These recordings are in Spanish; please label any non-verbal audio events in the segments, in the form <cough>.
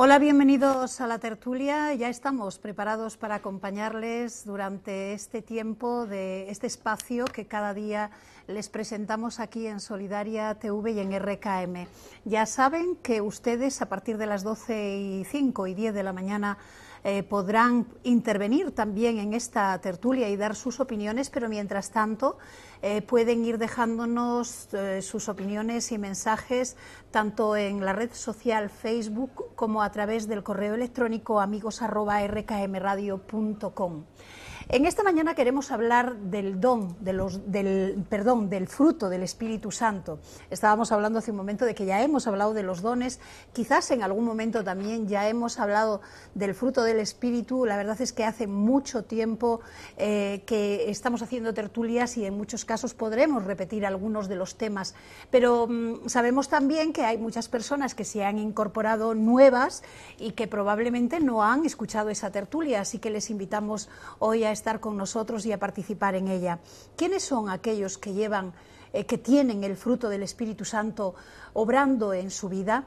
Hola, bienvenidos a la tertulia. Ya estamos preparados para acompañarles durante este tiempo de este espacio que cada día les presentamos aquí en Solidaria TV y en RKM. Ya saben que ustedes a partir de las 12 y 5 y 10 de la mañana eh, podrán intervenir también en esta tertulia y dar sus opiniones, pero mientras tanto eh, pueden ir dejándonos eh, sus opiniones y mensajes tanto en la red social Facebook como a través del correo electrónico amigos.rkmradio.com. En esta mañana queremos hablar del don, del, perdón, del fruto del Espíritu Santo. Estábamos hablando hace un momento de que ya hemos hablado de los dones, quizás en algún momento también ya hemos hablado del fruto del Espíritu. La verdad es que hace mucho tiempo eh, que estamos haciendo tertulias y en muchos casos podremos repetir algunos de los temas, pero mm, sabemos también que hay muchas personas que se han incorporado nuevas y que probablemente no han escuchado esa tertulia, así que les invitamos hoy a estar con nosotros y a participar en ella. ¿Quiénes son aquellos que llevan, eh, que tienen el fruto del Espíritu Santo obrando en su vida?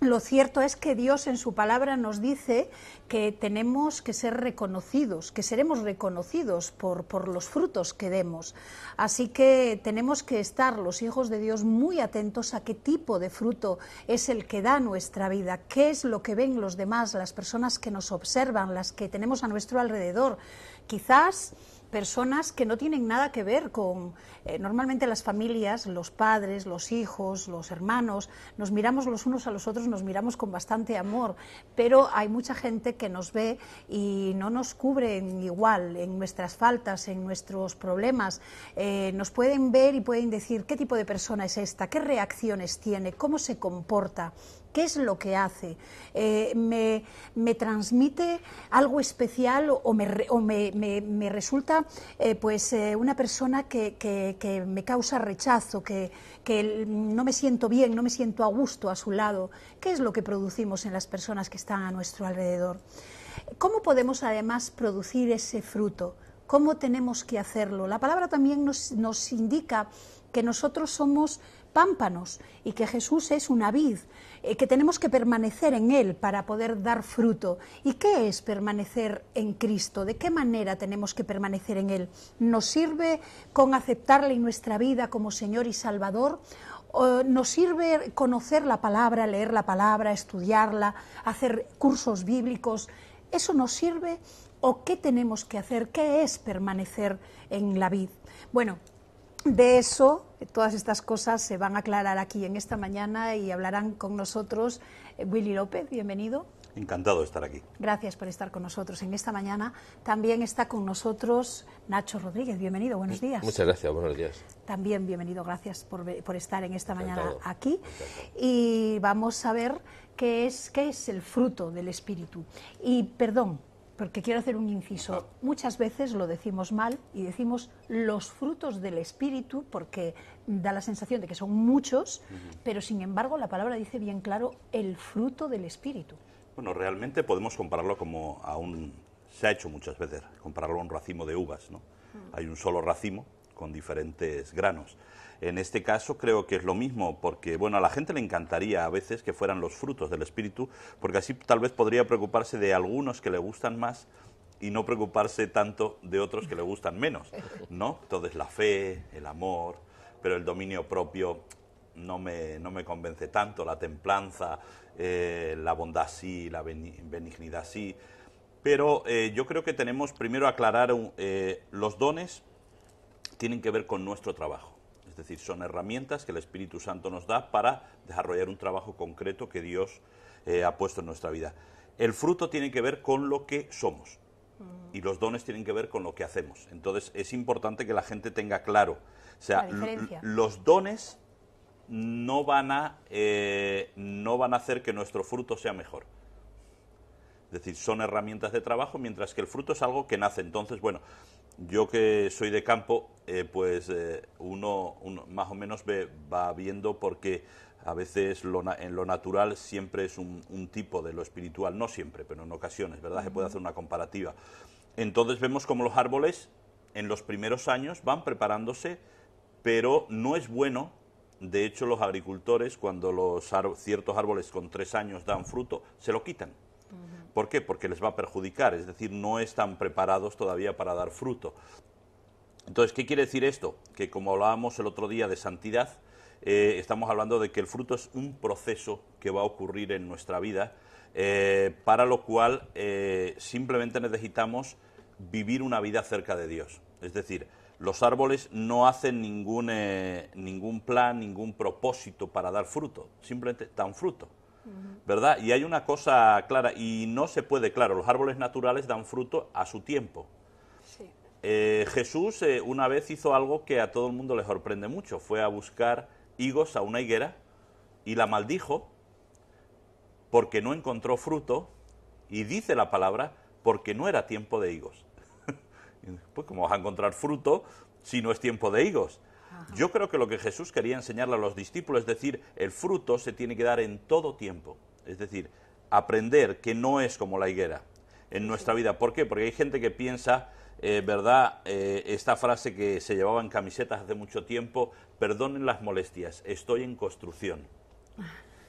Lo cierto es que Dios en su palabra nos dice que tenemos que ser reconocidos, que seremos reconocidos por, los frutos que demos. Así que tenemos que estar los hijos de Dios muy atentos a qué tipo de fruto es el que da nuestra vida, qué es lo que ven los demás, las personas que nos observan, las que tenemos a nuestro alrededor. Quizás personas que no tienen nada que ver con... Eh, normalmente las familias, los padres, los hijos, los hermanos, nos miramos los unos a los otros, nos miramos con bastante amor, pero hay mucha gente que nos ve y no nos cubren igual en nuestras faltas, en nuestros problemas. Eh, nos pueden ver y pueden decir qué tipo de persona es esta, qué reacciones tiene, cómo se comporta. ¿Qué es lo que hace? Eh, me, transmite algo especial o, me, resulta eh, pues, eh, una persona que, me causa rechazo, que, no me siento bien, no me siento a gusto a su lado? ¿Qué es lo que producimos en las personas que están a nuestro alrededor? ¿Cómo podemos además producir ese fruto? ¿Cómo tenemos que hacerlo? La palabra también nos, nos indica que nosotros somos pámpanos y que Jesús es una vid. Eh, que tenemos que permanecer en Él para poder dar fruto. ¿Y qué es permanecer en Cristo? ¿De qué manera tenemos que permanecer en Él? ¿Nos sirve con aceptarle en nuestra vida como Señor y Salvador? ¿Nos sirve conocer la palabra, leer la palabra, estudiarla, hacer cursos bíblicos? ¿Eso nos sirve? ¿O qué tenemos que hacer? ¿Qué es permanecer en la vida Bueno, de eso, todas estas cosas se van a aclarar aquí en esta mañana y hablarán con nosotros eh, Willy López, bienvenido. Encantado de estar aquí. Gracias por estar con nosotros en esta mañana. También está con nosotros Nacho Rodríguez. Bienvenido, buenos días. Muchas gracias, buenos días. También bienvenido, gracias por, estar en esta mañana aquí. Y vamos a ver qué es, qué es el fruto del Espíritu. Y perdón, porque quiero hacer un inciso. Ah. Muchas veces lo decimos mal y decimos los frutos del Espíritu porque da la sensación de que son muchos, pero sin embargo la palabra dice bien claro el fruto del Espíritu. Bueno, realmente podemos compararlo como a un... Se ha hecho muchas veces, compararlo a un racimo de uvas, ¿no? Mm. Hay un solo racimo con diferentes granos. En este caso creo que es lo mismo, porque bueno, a la gente le encantaría a veces que fueran los frutos del espíritu, porque así tal vez podría preocuparse de algunos que le gustan más y no preocuparse tanto de otros que le gustan menos, ¿no? Entonces la fe, el amor, pero el dominio propio no me, no me convence tanto, la templanza, eh, la bondad sí, la benignidad sí, pero eh, yo creo que tenemos primero aclarar eh, los dones tienen que ver con nuestro trabajo. Es decir, son herramientas que el Espíritu Santo nos da para desarrollar un trabajo concreto que Dios eh, ha puesto en nuestra vida. El fruto tiene que ver con lo que somos mm. y los dones tienen que ver con lo que hacemos. Entonces es importante que la gente tenga claro. O sea, los dones no van, a, eh, no van a hacer que nuestro fruto sea mejor. Es decir, son herramientas de trabajo, mientras que el fruto es algo que nace. Entonces, bueno, yo que soy de campo, eh, pues eh, uno, uno, más o menos va viendo porque a veces en lo natural siempre es un, tipo de lo espiritual, no siempre, pero en ocasiones, ¿verdad? Se puede hacer una comparativa. Entonces vemos como los árboles en los primeros años van preparándose, pero no es bueno. De hecho, los agricultores, cuando los ciertos árboles con tres años dan fruto, se lo quitan ¿Por qué? Porque les va a perjudicar, es decir, no están preparados todavía para dar fruto. Entonces, ¿qué quiere decir esto? Que como hablábamos el otro día de santidad, eh, estamos hablando de que el fruto es un proceso que va a ocurrir en nuestra vida, eh, para lo cual eh, simplemente necesitamos vivir una vida cerca de Dios. Es decir, los árboles no hacen ningún, ningún plan, ningún propósito para dar fruto, simplemente dan fruto. ¿verdad? Y hay una cosa clara, y no se puede, claro, los árboles naturales dan fruto a su tiempo. Eh, Jesús eh, una vez hizo algo que a todo el mundo le sorprende mucho, fue a buscar higos a una higuera y la maldijo porque no encontró fruto y dice la palabra porque no era tiempo de higos. <laughs> pues cómo vas a encontrar fruto si no es tiempo de higos. Yo creo que lo que Jesús quería enseñarle a los discípulos, es decir, el fruto se tiene que dar en todo tiempo. Es decir, aprender que no es como la higuera en nuestra vida. ¿Por qué? Porque hay gente que piensa, eh, ¿verdad? Eh, esta frase que se llevaba en camisetas hace mucho tiempo, perdonen las molestias, estoy en construcción.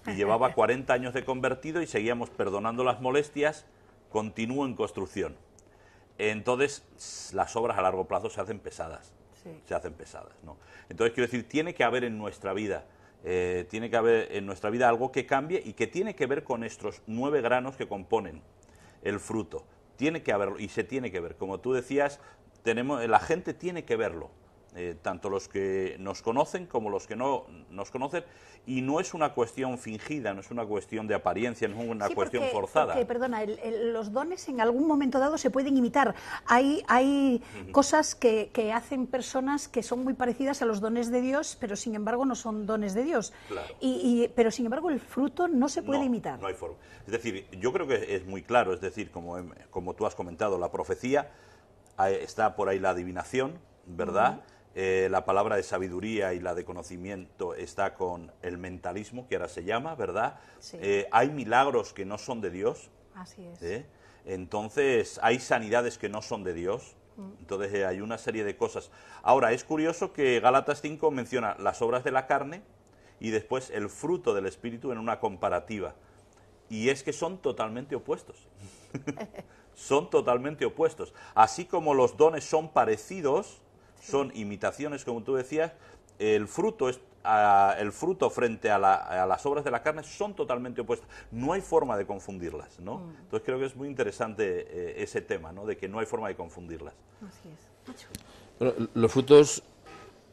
Y llevaba 40 <laughs> años de convertido y seguíamos perdonando las molestias, continúo en construcción. Entonces, las obras a largo plazo se hacen pesadas se hacen pesadas. ¿no? Entonces, quiero decir, tiene que haber en nuestra vida eh, tiene que haber en nuestra vida algo que cambie y que tiene que ver con estos nueve granos que componen el fruto. Tiene que haberlo y se tiene que ver. Como tú decías, tenemos, la gente tiene que verlo. Eh, tanto los que nos conocen como los que no nos conocen, y no es una cuestión fingida, no es una cuestión de apariencia, no es una cuestión forzada. perdona, los dones en algún momento dado se pueden imitar. Hay, hay cosas que, hacen personas que son muy parecidas a los dones de Dios, pero sin embargo no son dones de Dios. Y, pero sin embargo el fruto no se puede imitar. Es decir, yo creo que es muy claro, es decir, como, em, como tú has comentado, la profecía, está por ahí la adivinación, ¿verdad? Eh, la palabra de sabiduría y la de conocimiento está con el mentalismo, que ahora se llama, ¿verdad? Eh, hay milagros que no son de Dios. Así es. ¿eh? Entonces, hay sanidades que no son de Dios. Mm. Entonces, hay una serie de cosas. Ahora, es curioso que Gálatas 5 menciona las obras de la carne y después el fruto del Espíritu en una comparativa. Y es que son totalmente opuestos. <laughs> <laughs> son totalmente opuestos. Así como los dones son parecidos, son imitaciones, como tú decías, el fruto es el fruto frente a, las obras de la carne son totalmente opuestas. No hay forma de confundirlas, ¿no? Mm. Entonces creo que es muy interesante eh, ese tema, ¿no? De que no hay forma de confundirlas. los frutos,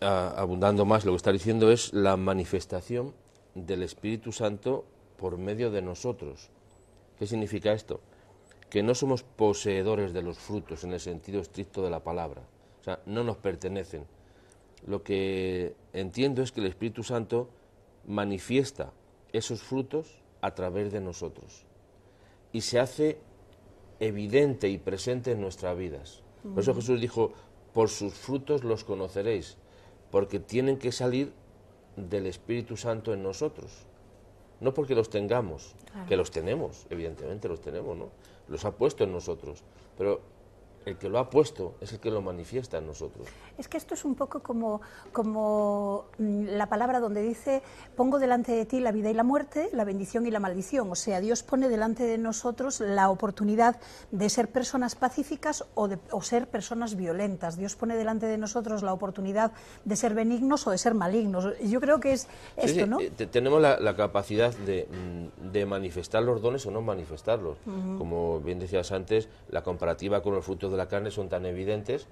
abundando más, lo que está diciendo es la manifestación del Espíritu Santo por medio de nosotros. ¿Qué significa esto? Que no somos poseedores de los frutos en el sentido estricto de la palabra sea, no nos pertenecen. Lo que entiendo es que el Espíritu Santo manifiesta esos frutos a través de nosotros y se hace evidente y presente en nuestras vidas. Por eso mm. Jesús dijo, por sus frutos los conoceréis, porque tienen que salir del Espíritu Santo en nosotros. No porque los tengamos, que los tenemos, evidentemente los tenemos, ¿no? Los ha puesto en nosotros, pero el que lo ha puesto es el que lo manifiesta en nosotros. Es que esto es un poco como, como mm, la palabra donde dice, pongo delante de ti la vida y la muerte, la bendición y la maldición. O sea, Dios pone delante de nosotros la oportunidad de ser personas pacíficas o, de, ser personas violentas. Dios pone delante de nosotros la oportunidad de ser benignos o de ser malignos. Yo creo que es esto, ¿no? Eh, tenemos la, capacidad mm, de, manifestar los dones o no manifestarlos. Como bien decías antes, la comparativa con el frutos de la carne son tan evidentes,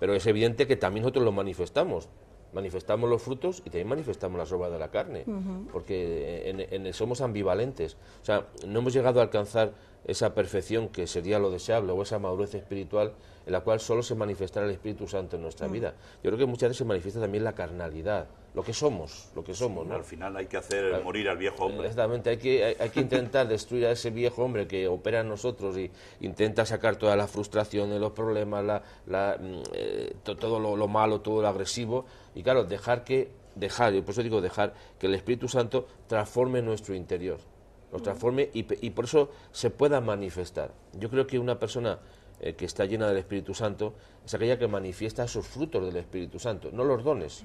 pero es evidente que también nosotros lo manifestamos. Manifestamos los frutos y también manifestamos la roba de la carne, porque somos ambivalentes. O sea, no hemos llegado a alcanzar esa perfección que sería lo deseable o esa madurez espiritual en la cual solo se manifestará el Espíritu Santo en nuestra mm. vida. Yo creo que muchas veces se manifiesta también la carnalidad lo que somos, lo que somos. Al final hay que hacer morir al viejo hombre. Exactamente, hay que, hay, que intentar <laughs> destruir a ese viejo hombre que opera en nosotros y intenta sacar todas las frustraciones, los problemas, la, mm, eh, todo lo, malo, todo lo agresivo. Y claro, dejar que, dejar, yo por eso digo dejar, que el Espíritu Santo transforme nuestro interior, nos transforme y, por eso se pueda manifestar. Yo creo que una persona eh, que está llena del Espíritu Santo es aquella que manifiesta sus frutos del Espíritu Santo, no los dones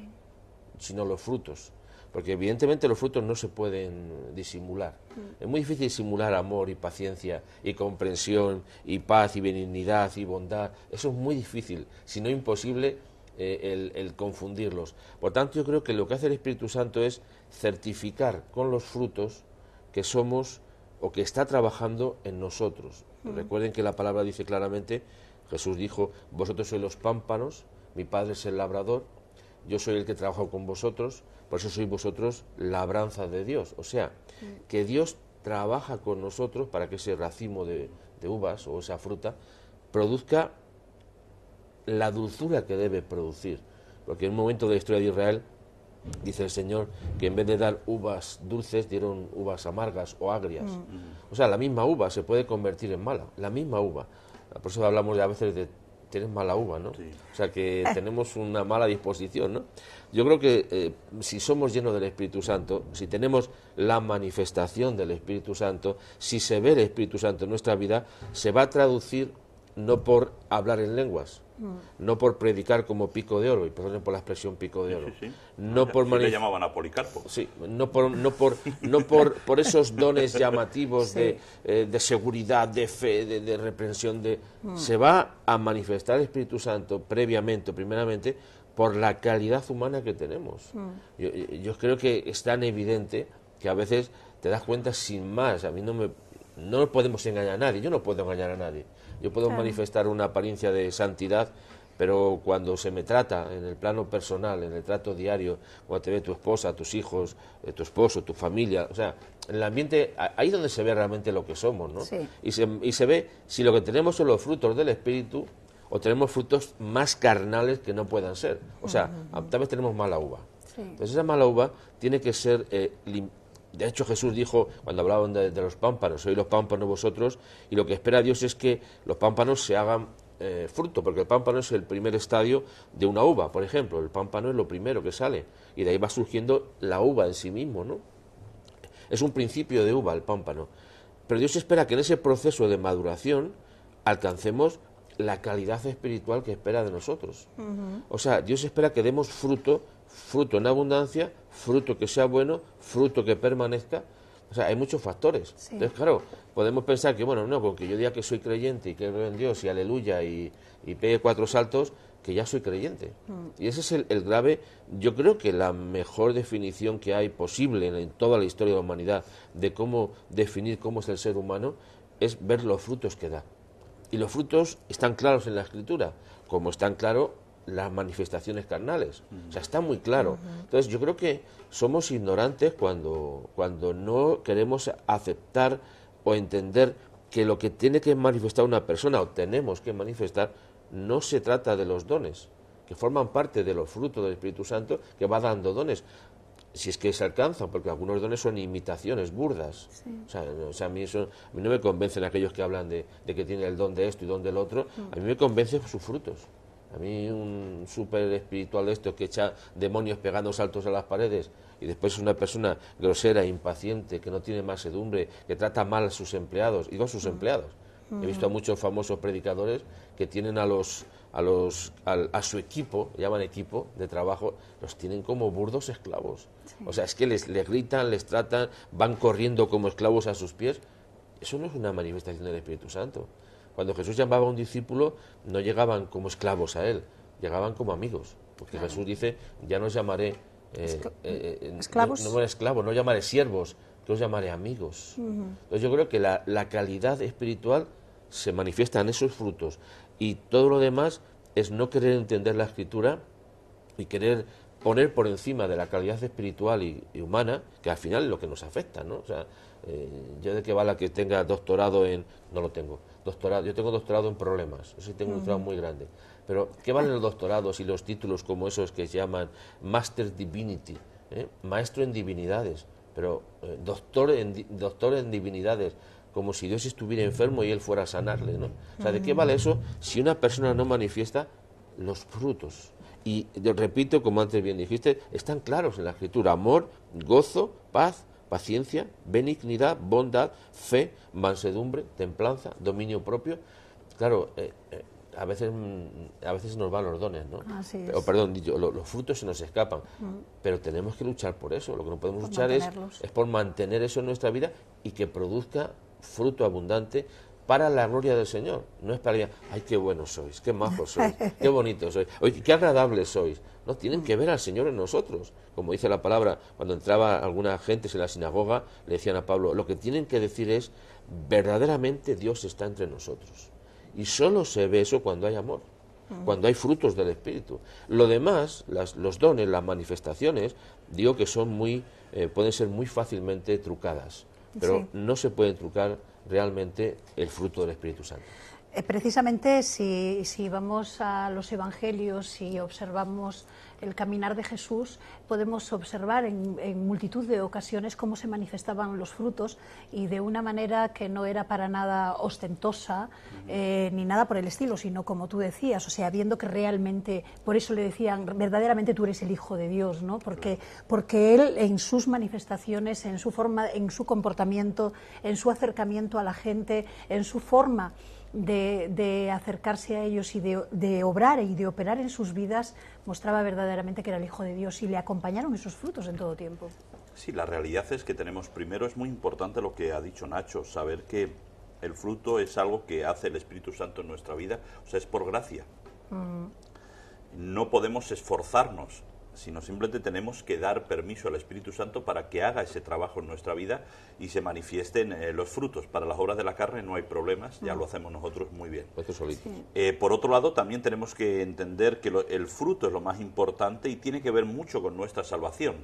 sino los frutos. Porque evidentemente los frutos no se pueden disimular. Mm. Es muy difícil disimular amor y paciencia y comprensión y paz y benignidad y bondad. Eso es muy difícil, si no imposible, eh, el, confundirlos. Por tanto, yo creo que lo que hace el Espíritu Santo es certificar con los frutos que somos o que está trabajando en nosotros. Mm. Recuerden que la palabra dice claramente, Jesús dijo, vosotros sois los pámpanos, mi Padre es el labrador, yo soy el que trabajo con vosotros, por eso sois vosotros labranza de Dios. O sea, mm. que Dios trabaja con nosotros para que ese racimo de, uvas o esa fruta produzca la dulzura que debe producir. Porque en un momento de la historia de Israel, dice el Señor, que en vez de dar uvas dulces, dieron uvas amargas o agrias. Mm. O sea, la misma uva se puede convertir en mala, la misma uva. Por eso hablamos de, a veces de tienes mala uva, ¿no? O sea que ah. tenemos una mala disposición, ¿no? Yo creo que eh, si somos llenos del Espíritu Santo, si tenemos la manifestación del Espíritu Santo, si se ve el Espíritu Santo en nuestra vida, se va a traducir no por hablar en lenguas, Mm. no por predicar como pico de oro, y perdón por la expresión pico de oro, no por manifestar le llamaban a Policarpo. Sí, no por no por no por, por esos dones llamativos eh, de, seguridad, de fe, de, reprensión, de mm. se va a manifestar el Espíritu Santo previamente, primeramente por la calidad humana que tenemos. Mm. Yo, yo, creo que es tan evidente que a veces te das cuenta sin más. A mí no me no podemos engañar a nadie. Yo no puedo engañar a nadie. Yo puedo manifestar una apariencia de santidad, pero cuando se me trata en el plano personal, en el trato diario, cuando te ve tu esposa, tus hijos, eh, tu esposo, tu familia, o sea, en el ambiente, ahí es donde se ve realmente lo que somos, ¿no? Y, se, y se ve si lo que tenemos son los frutos del Espíritu o tenemos frutos más carnales que no puedan ser. O sea, tal vez tenemos mala uva. Entonces esa mala uva tiene que ser eh, de hecho, Jesús dijo, cuando hablaban de, los pámpanos, sois los pámpanos vosotros, y lo que espera Dios es que los pámpanos se hagan eh, fruto, porque el pámpano es el primer estadio de una uva, por ejemplo. El pámpano es lo primero que sale, y de ahí va surgiendo la uva en sí mismo, ¿no? Es un principio de uva el pámpano. Pero Dios espera que en ese proceso de maduración alcancemos la calidad espiritual que espera de nosotros. O sea, Dios espera que demos fruto fruto en abundancia, fruto que sea bueno, fruto que permanezca. O sea, hay muchos factores. Entonces, claro, podemos pensar que, bueno, no, porque yo diga que soy creyente y que creo en Dios y aleluya y, pegue cuatro saltos, que ya soy creyente. Mm. Y ese es el, grave, yo creo que la mejor definición que hay posible en, en, toda la historia de la humanidad de cómo definir cómo es el ser humano es ver los frutos que da. Y los frutos están claros en la escritura, como están claros las manifestaciones carnales. O sea, está muy claro. Entonces, yo creo que somos ignorantes cuando, cuando no queremos aceptar o entender que lo que tiene que manifestar una persona o tenemos que manifestar no se trata de los dones, que forman parte de los frutos del Espíritu Santo que va dando dones si es que se alcanzan, porque algunos dones son imitaciones burdas. O, sea, a, mí no me convencen aquellos que hablan de, de, que tiene el don de esto y don del otro, mm. a mí me convencen sus frutos. A mí un súper espiritual de estos que echa demonios pegando saltos a las paredes y después una persona grosera, impaciente, que no tiene sedumbre, que trata mal a sus empleados, y a sus mm. empleados. He visto a mm. muchos famosos predicadores que tienen a los a los su equipo, llaman equipo de trabajo, los tienen como burdos esclavos. O sea, es que les, les gritan, les tratan, van corriendo como esclavos a sus pies. Eso no es una manifestación del Espíritu Santo. Cuando Jesús llamaba a un discípulo, no llegaban como esclavos a él, llegaban como amigos. Porque Jesús dice, ya no os llamaré eh, esclavos. No, eh, eh, no esclavos, no llamaré siervos, yo os llamaré amigos. Entonces yo creo que la calidad espiritual se manifiesta en esos frutos y todo lo demás es no querer entender la escritura y querer poner por encima de la calidad espiritual y, humana, que al final es lo que nos afecta, ¿no? O sea, eh, yo de qué vale que tenga doctorado en... No lo tengo. Doctorado, yo tengo doctorado en problemas, yo sí tengo un doctorado muy grande. Pero ¿qué valen los doctorados y los títulos como esos que se llaman Master Divinity, eh? maestro en divinidades, pero eh, doctor, en, doctor en divinidades? como si Dios estuviera enfermo y él fuera a sanarle, ¿no? O sea, ¿de qué vale eso si una persona no manifiesta los frutos y repito, como antes bien dijiste, están claros en la escritura, amor, gozo, paz, paciencia, benignidad, bondad, fe, mansedumbre, templanza, dominio propio. Claro, eh, eh, a veces mm, a veces nos van los dones, ¿no? O perdón, los frutos se nos escapan, mm. pero tenemos que luchar por eso. Lo que no podemos luchar es por mantener eso en nuestra vida y que produzca fruto abundante para la gloria del Señor. No es para ay, qué buenos sois, qué majos sois, qué <laughs> bonitos sois, qué agradables sois. No, tienen que ver al Señor en nosotros. Como dice la palabra, cuando entraba alguna gente en la sinagoga, le decían a Pablo, lo que tienen que decir es, verdaderamente Dios está entre nosotros. Y solo se ve eso cuando hay amor, mm. cuando hay frutos del Espíritu. Lo demás, los dones, las manifestaciones, digo que son muy, eh, pueden ser muy fácilmente trucadas, pero no se pueden trucar realmente el fruto del Espíritu Santo. Eh, precisamente si, vamos a los Evangelios y observamos el caminar de Jesús, podemos observar en, multitud de ocasiones cómo se manifestaban los frutos y de una manera que no era para nada ostentosa eh, ni nada por el estilo, sino como tú decías, o sea, viendo que realmente, por eso le decían, verdaderamente tú eres el Hijo de Dios, ¿no? Porque, porque Él en sus manifestaciones, en su forma, en su comportamiento, en su acercamiento a la gente, en su forma de, acercarse a ellos y de, obrar y de operar en sus vidas, mostraba verdaderamente que era el Hijo de Dios y le acompañaron esos frutos en todo tiempo. Sí, la realidad es que tenemos, primero es muy importante lo que ha dicho Nacho, saber que el fruto es algo que hace el Espíritu Santo en nuestra vida, o sea, es por gracia. Mm. No podemos esforzarnos sino simplemente tenemos que dar permiso al Espíritu Santo para que haga ese trabajo en nuestra vida y se manifiesten eh, los frutos. Para las obras de la carne no hay problemas, ya lo hacemos nosotros muy bien. Eh, por otro lado, también tenemos que entender que el fruto es lo más importante y tiene que ver mucho con nuestra salvación.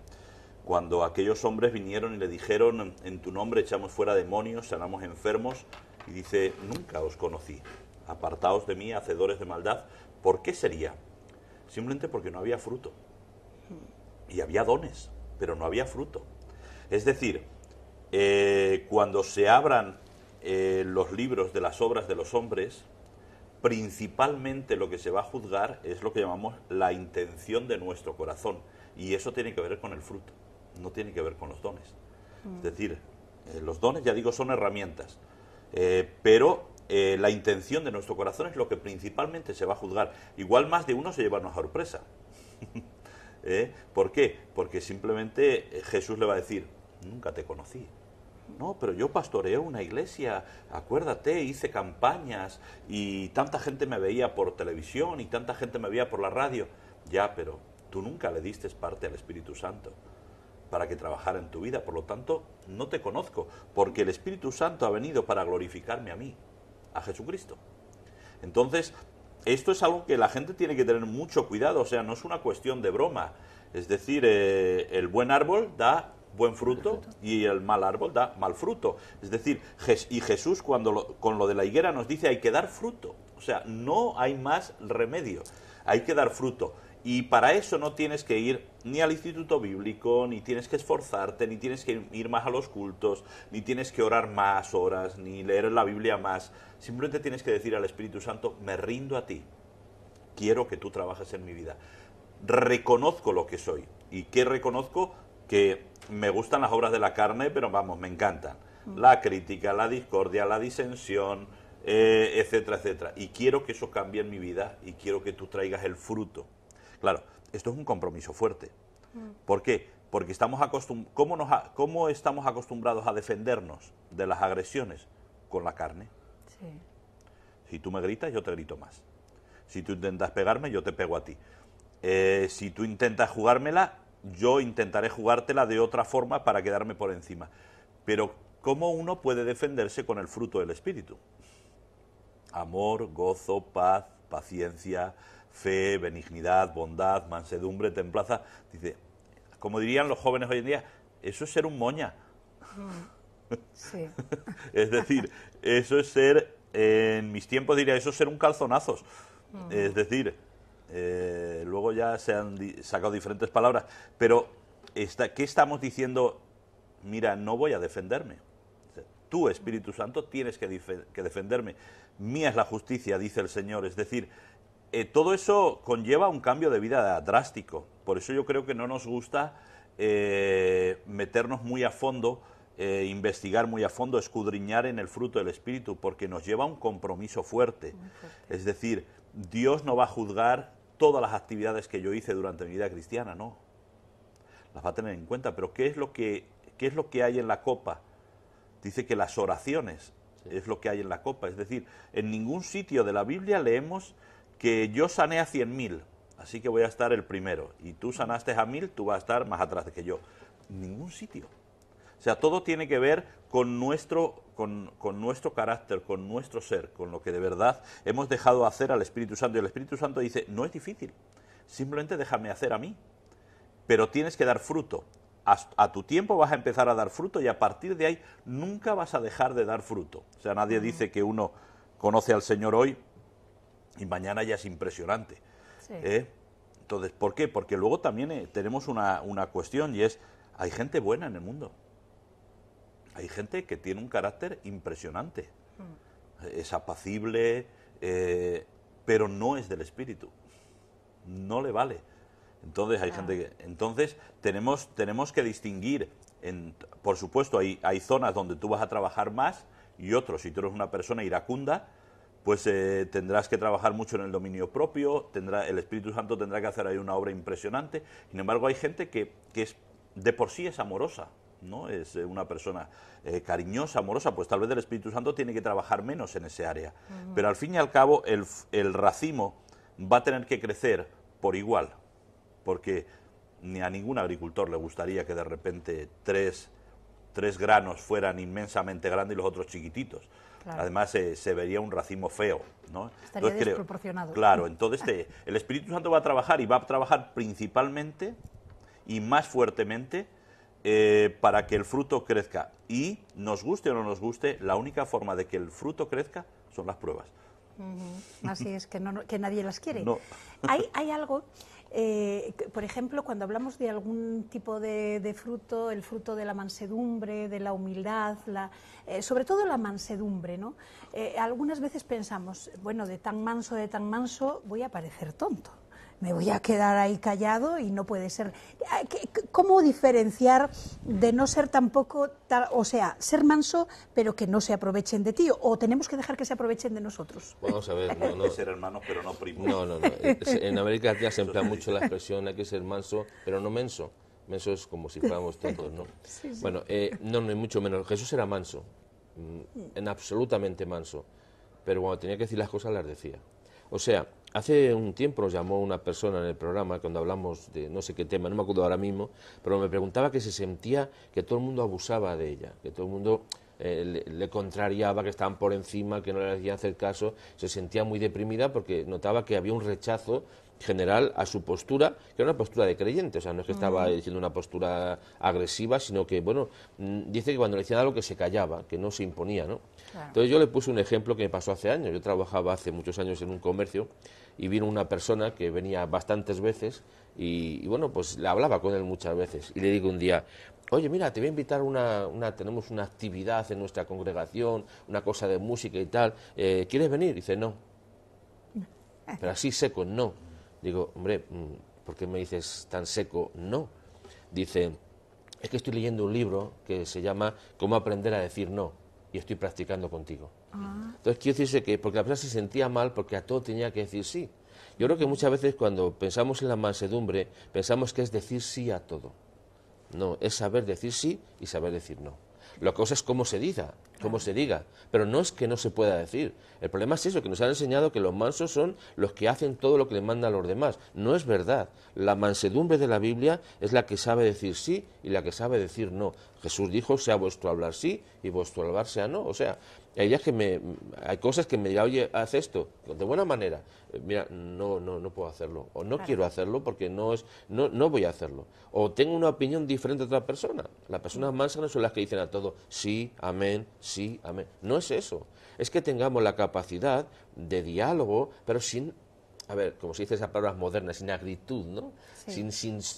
Cuando aquellos hombres vinieron y le dijeron, en tu nombre echamos fuera demonios, sanamos enfermos, y dice, nunca os conocí, apartaos de mí, hacedores de maldad, ¿por qué sería? Simplemente porque no había fruto. Y había dones, pero no había fruto. Es decir, eh, cuando se abran eh, los libros de las obras de los hombres, principalmente lo que se va a juzgar es lo que llamamos la intención de nuestro corazón. Y eso tiene que ver con el fruto, no tiene que ver con los dones. Mm. Es decir, eh, los dones, ya digo, son herramientas, pero la intención de nuestro corazón es lo que principalmente se va a juzgar. Igual más de uno se lleva una sorpresa. <laughs> ¿Eh? ¿Por qué? Porque simplemente eh, Jesús le va a decir, nunca te conocí. No, pero yo pastoreo una iglesia, acuérdate, hice campañas y tanta gente me veía por televisión y tanta gente me veía por la radio. Ya, pero tú nunca le diste parte al Espíritu Santo para que trabajara en tu vida, por lo tanto, no te conozco, porque el Espíritu Santo ha venido para glorificarme a mí, a Jesucristo. Entonces, esto es algo que la gente tiene que tener mucho cuidado, o sea, no es una cuestión de broma. Es decir, eh, el buen árbol da buen fruto y el mal árbol da mal fruto. Es decir, y Jesús cuando con lo de la higuera nos dice hay que dar fruto. O sea, no hay más remedio, hay que dar fruto. Y para eso no tienes que ir ni al instituto bíblico, ni tienes que esforzarte, ni tienes que ir más a los cultos, ni tienes que orar más horas, ni leer la Biblia más. Simplemente tienes que decir al Espíritu Santo, me rindo a ti, quiero que tú trabajes en mi vida. Reconozco lo que soy. ¿Y qué reconozco? Que me gustan las obras de la carne, pero vamos, me encantan. Mm. La crítica, la discordia, la disensión, eh, etcétera, etcétera. Y quiero que eso cambie en mi vida y quiero que tú traigas el fruto Claro, esto es un compromiso fuerte. Mm. ¿Por qué? Porque estamos estamos acostumbrados a defendernos de las agresiones? Con la carne. Si tú me gritas, yo te grito más. Si tú intentas pegarme, yo te pego a ti. Eh, si tú intentas jugármela, yo intentaré jugártela de otra forma para quedarme por encima. Pero ¿cómo uno puede defenderse con el fruto del Espíritu? Amor, gozo, paz, paciencia, fe, benignidad, bondad, mansedumbre, templaza. Dice, como dirían los jóvenes hoy en día, eso es ser un moña. <laughs> es decir, eso es ser, en mis tiempos diría, eso es ser un calzonazos. Mm. Es decir, eh, luego ya se han sacado diferentes palabras, pero ¿qué estamos diciendo? Mira, no voy a defenderme. Tú, Espíritu Santo, tienes que, que defenderme. Mía es la justicia, dice el Señor. Es decir, eh, todo eso conlleva un cambio de vida drástico. Por eso yo creo que no nos gusta eh, meternos muy a fondo, eh, investigar muy a fondo, escudriñar en el fruto del Espíritu, porque nos lleva a un compromiso fuerte. Es decir, Dios no va a juzgar todas las actividades que yo hice durante mi vida cristiana, no. Las va a tener en cuenta, pero ¿qué es lo que, qué es lo que hay en la copa? Dice que las oraciones es lo que hay en la copa. Es decir, en ningún sitio de la Biblia leemos que yo sané a 100.000, así que voy a estar el primero. Y tú sanaste a 1.000, tú vas a estar más atrás que yo. Ningún sitio. O sea, todo tiene que ver con nuestro, con, nuestro carácter, con nuestro ser, con lo que de verdad hemos dejado hacer al Espíritu Santo. Y el Espíritu Santo dice, no es difícil, simplemente déjame hacer a mí. Pero tienes que dar fruto. a tu tiempo vas a empezar a dar fruto y a partir de ahí nunca vas a dejar de dar fruto. O sea, nadie dice que uno conoce al Señor hoy y mañana ya es impresionante. ¿eh? Entonces, ¿por qué? Porque luego también eh, tenemos una, cuestión y es, hay gente buena en el mundo. Hay gente que tiene un carácter impresionante. Mm. Es apacible, eh, pero no es del espíritu. No le vale. Entonces hay ah. gente Entonces tenemos, tenemos que distinguir. por supuesto, hay, hay zonas donde tú vas a trabajar más y otros, si tú eres una persona iracunda, pues eh, tendrás que trabajar mucho en el dominio propio, tendrá, el Espíritu Santo tendrá que hacer ahí una obra impresionante. Sin embargo, hay gente que, es, de por sí es amorosa, ¿no? Es eh, una persona eh, cariñosa, amorosa, pues tal vez el Espíritu Santo tiene que trabajar menos en ese área. Pero al fin y al cabo, el, el, racimo va a tener que crecer por igual, porque ni a ningún agricultor le gustaría que de repente tres tres granos fueran inmensamente grandes y los otros chiquititos. Además, eh, se vería un racimo feo. ¿no? Estaría desproporcionado. claro, <laughs> entonces eh, el Espíritu Santo va a trabajar y va a trabajar principalmente y más fuertemente eh, para que el fruto crezca. Y nos guste o no nos guste, la única forma de que el fruto crezca son las pruebas. Así es, que, nadie las quiere. No. hay algo eh, por ejemplo, cuando hablamos de algún tipo de, fruto, el fruto de la mansedumbre, de la humildad, eh, sobre todo la mansedumbre, ¿no? Eh, algunas veces pensamos, bueno, de tan manso, de tan manso, voy a parecer tonto me voy a quedar ahí callado y no puede ser. ¿Cómo diferenciar de no ser tampoco, o sea, ser manso, pero que no se aprovechen de ti? ¿O tenemos que dejar que se aprovechen de nosotros? Vamos a ver, no, no. ser hermanos, pero no primos. No, no, no. En América Latina se emplea mucho la expresión, hay que ser manso, pero no menso. Menso es como si fuéramos todos, ¿no? <laughs> Bueno, eh, no, no, mucho menos. Jesús era manso, mm, en absolutamente manso, pero cuando tenía que decir las cosas las decía. O sea, Hace un tiempo nos llamó una persona en el programa cuando hablamos de no sé qué tema, no me acuerdo ahora mismo, pero me preguntaba que se sentía que todo el mundo abusaba de ella, que todo el mundo eh, le, le, contrariaba, que estaban por encima, que no le hacían hacer caso, se sentía muy deprimida porque notaba que había un rechazo general a su postura, que era una postura de creyente, o sea, no es que estaba diciendo una postura agresiva, sino que, bueno, mm, dice que cuando le decían algo que se callaba, que no se imponía, ¿no? Entonces yo le puse un ejemplo que me pasó hace años, yo trabajaba hace muchos años en un comercio y vino una persona que venía bastantes veces y, bueno, pues le hablaba con él muchas veces y le digo un día, oye, mira, te voy a invitar una, una, tenemos una actividad en nuestra congregación, una cosa de música y tal, eh, ¿quieres venir? dice, no. <laughs> Pero así seco, no. Digo, hombre, mm, ¿por qué me dices tan seco? No. Dice, es que estoy leyendo un libro que se llama Cómo aprender a decir no y estoy practicando contigo. Ah. Entonces, quiero decirse que, porque la persona se sentía mal porque a todo tenía que decir sí. Yo creo que muchas veces cuando pensamos en la mansedumbre, pensamos que es decir sí a todo. No, es saber decir sí y saber decir no. La cosa es cómo se diga como se diga. Pero no es que no se pueda decir. El problema es eso, que nos han enseñado que los mansos son los que hacen todo lo que les mandan a los demás. No es verdad. La mansedumbre de la Biblia es la que sabe decir sí y la que sabe decir no. Jesús dijo, sea vuestro hablar sí y vuestro hablar sea no. O sea, hay, que me, hay cosas que me dirán, oye, haz esto, de buena manera. Eh, mira, no, no, no puedo hacerlo. O no quiero hacerlo porque no, es, no, no voy a hacerlo. O tengo una opinión diferente a otra persona. Las personas mm. mansas no son las que dicen a todo sí, amén, sí, amén. No es eso. Es que tengamos la capacidad de diálogo, pero sin a ver, como se dice esas palabras modernas, sin actitud, ¿no? sin,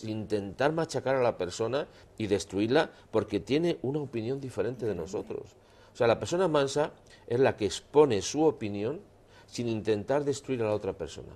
intentar machacar a la persona y destruirla porque tiene una opinión diferente de nosotros. O sea, la persona mansa es la que expone su opinión sin intentar destruir a la otra persona.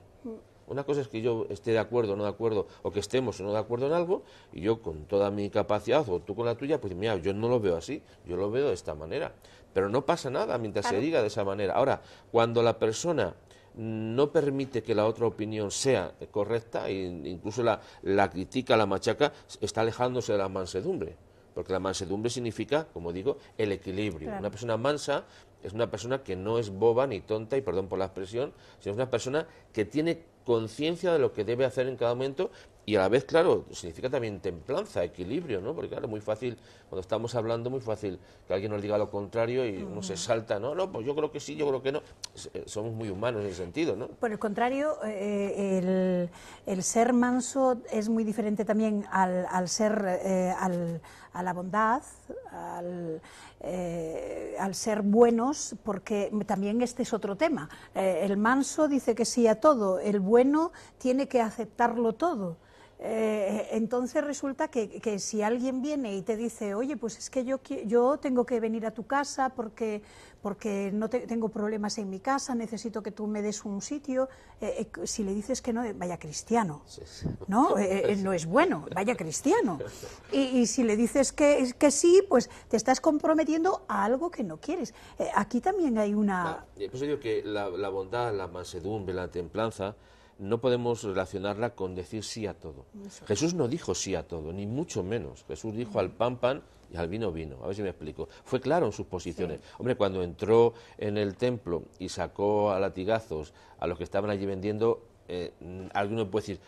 Una cosa es que yo esté de acuerdo o no de acuerdo, o que estemos o no de acuerdo en algo, y yo con toda mi capacidad, o tú con la tuya, pues mira, yo no lo veo así, yo lo veo de esta manera. Pero no pasa nada mientras se diga de esa manera. Ahora, cuando la persona no permite que la otra opinión sea correcta, e incluso la, la critica, la machaca, está alejándose de la mansedumbre. Porque la mansedumbre significa, como digo, el equilibrio. Una persona mansa es una persona que no es boba ni tonta, y perdón por la expresión, sino es una persona que tiene conciencia de lo que debe hacer en cada momento y a la vez, claro, significa también templanza, equilibrio, ¿no? Porque claro, muy fácil, cuando estamos hablando, muy fácil que alguien nos diga lo contrario y uno se salta, no, no, pues yo creo que sí, yo creo que no. Eh, somos muy humanos en ese sentido, ¿no? Por el contrario, eh, el, ser manso es muy diferente también al, ser, eh, al, a la bondad, eh, al, ser buenos, porque también este es otro tema. Eh, el manso dice que sí a todo, el bueno tiene que aceptarlo todo. Eh, entonces resulta que, si alguien viene y te dice, oye, pues es que yo, yo tengo que venir a tu casa porque, porque no tengo problemas en mi casa, necesito que tú me des un sitio, eh, eh, si le dices que no, vaya cristiano, ¿no? no es bueno, vaya cristiano. Y, si le dices que, que, sí, pues te estás comprometiendo a algo que no quieres. aquí también hay una... pues que la bondad, la mansedumbre, la templanza, no podemos relacionarla con decir sí a todo. Jesús no dijo sí a todo, ni mucho menos. Jesús dijo al pan pan y al vino vino. A ver si me explico. Fue claro en sus posiciones. Hombre, cuando entró en el templo y sacó a latigazos a los que estaban allí vendiendo, eh, alguno puede decir,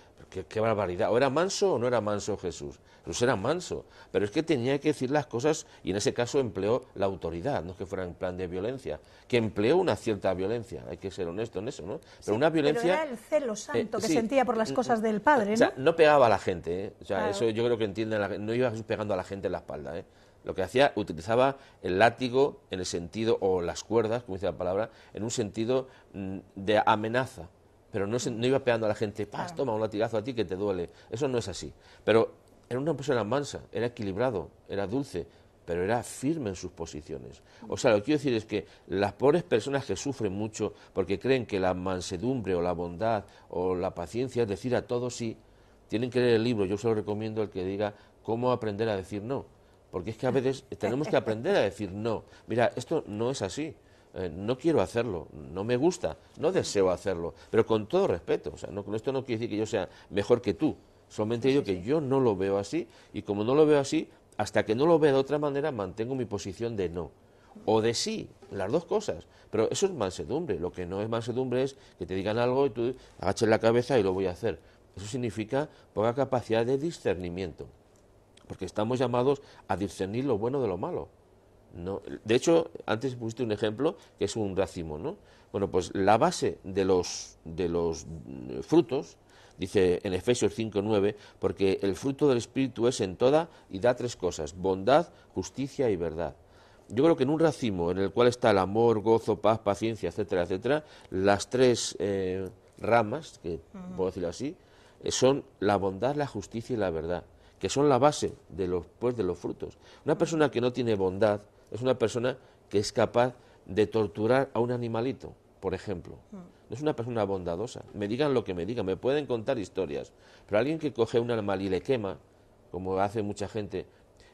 Qué, barbaridad. ¿O era manso o no era manso Jesús? Jesús era manso, pero es que tenía que decir las cosas y en ese caso empleó la autoridad, no es que fuera en plan de violencia, que empleó una cierta violencia, hay que ser honesto en eso, ¿no? Pero una violencia... era el celo santo eh, que sentía por las mm, cosas mm, del Padre, ¿no? no pegaba a la gente, ¿eh? o sea, eso yo creo que entienden, no iba pegando a la gente en la espalda, ¿eh? Lo que hacía, utilizaba el látigo en el sentido, o las cuerdas, como dice la palabra, en un sentido mm, de amenaza pero no, iba pegando a la gente, paz, toma un latigazo a ti que te duele. Eso no es así. Pero era una persona mansa, era equilibrado, era dulce, pero era firme en sus posiciones. O sea, lo que quiero decir es que las pobres personas que sufren mucho porque creen que la mansedumbre o la bondad o la paciencia es decir a todos sí, tienen que leer el libro. Yo se lo recomiendo el que diga cómo aprender a decir no. Porque es que a veces <laughs> tenemos que aprender a decir no. Mira, esto no es así. Eh, no quiero hacerlo, no me gusta, no deseo hacerlo, pero con todo respeto. O sea, no, esto no quiere decir que yo sea mejor que tú, solamente digo que yo no lo veo así y como no lo veo así, hasta que no lo vea de otra manera, mantengo mi posición de no o de sí, las dos cosas. Pero eso es mansedumbre. Lo que no es mansedumbre es que te digan algo y tú agaches la cabeza y lo voy a hacer. Eso significa poca capacidad de discernimiento, porque estamos llamados a discernir lo bueno de lo malo de hecho, antes pusiste un ejemplo que es un racimo, ¿no? Bueno, pues la base de los, de los eh, frutos, dice en Efesios 5.9, porque el fruto del Espíritu es en toda y da tres cosas, bondad, justicia y verdad. Yo creo que en un racimo en el cual está el amor, gozo, paz, paciencia, etcétera, etcétera, las tres eh, ramas, que puedo decirlo así, eh, son la bondad, la justicia y la verdad, que son la base de los, pues, de los frutos. Una persona que no tiene bondad, es una persona que es capaz de torturar a un animalito, por ejemplo. Mm. No es una persona bondadosa. Me digan lo que me digan, me pueden contar historias, pero alguien que coge un animal y le quema, como hace mucha gente,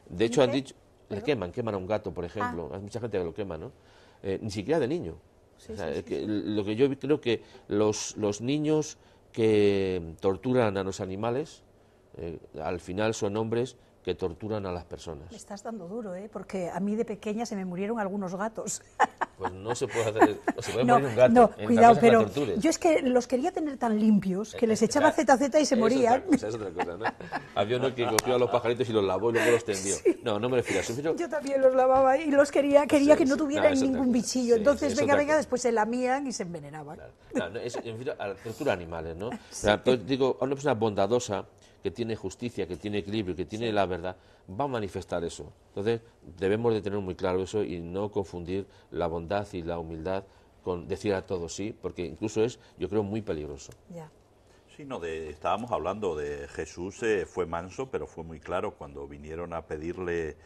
de hecho han dicho, le queman, queman a un gato, por ejemplo, ah. hay mucha gente que lo quema, ¿no? Eh, ni siquiera de niño. lo que yo creo que los, niños que torturan a los animales, eh, al final son hombres que torturan a las personas. estás dando duro, ¿eh? porque a mí de pequeña se me murieron algunos gatos. <laughs> Pues no se puede hacer, se puede morir un gato. No, cuidado, pero yo es que los quería tener tan limpios que eh, les eh, echaba ZZ eh, y se morían. Esa es otra cosa, ¿no? Había uno que cogió a los pajaritos y los lavó y luego los tendió. No, no me refiero a eso. Yo también los lavaba y los quería, quería que no tuvieran ningún bichillo. Entonces, venga, venga, después se lamían y se envenenaban. Claro, en fin, a la tortura animales, ¿no? <laughs> Entonces, pues digo, a una persona bondadosa que tiene justicia, que tiene equilibrio, que tiene la verdad, va a manifestar eso. Entonces debemos de tener muy claro eso y no confundir la bondad y la humildad con decir a todos sí, porque incluso es, yo creo, muy peligroso. Ya. Sí, estábamos hablando de Jesús, eh, fue manso, pero fue muy claro cuando vinieron a pedirle...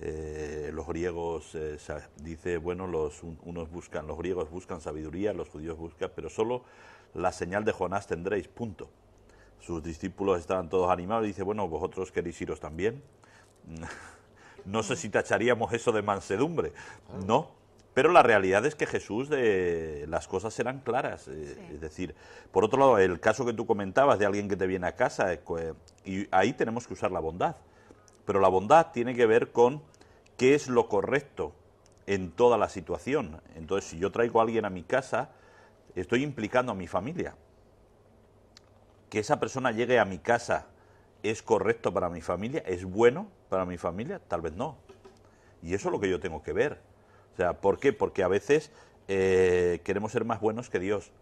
Eh, los griegos, eh, dice, bueno, los, unos buscan, los griegos buscan sabiduría, los judíos buscan, pero solo la señal de Jonás tendréis, punto. Sus discípulos estaban todos animados y dice, bueno, vosotros queréis iros también. <laughs> no sé si tacharíamos eso de mansedumbre, ¿no? Pero la realidad es que Jesús, de, eh, las cosas eran claras. Eh, es decir, por otro lado, el caso que tú comentabas de alguien que te viene a casa, eh, y ahí tenemos que usar la bondad. Pero la bondad tiene que ver con qué es lo correcto en toda la situación. Entonces, si yo traigo a alguien a mi casa, estoy implicando a mi familia que esa persona llegue a mi casa es correcto para mi familia, es bueno para mi familia, tal vez no. Y eso es lo que yo tengo que ver. O sea, ¿por qué? Porque a veces eh, queremos ser más buenos que Dios.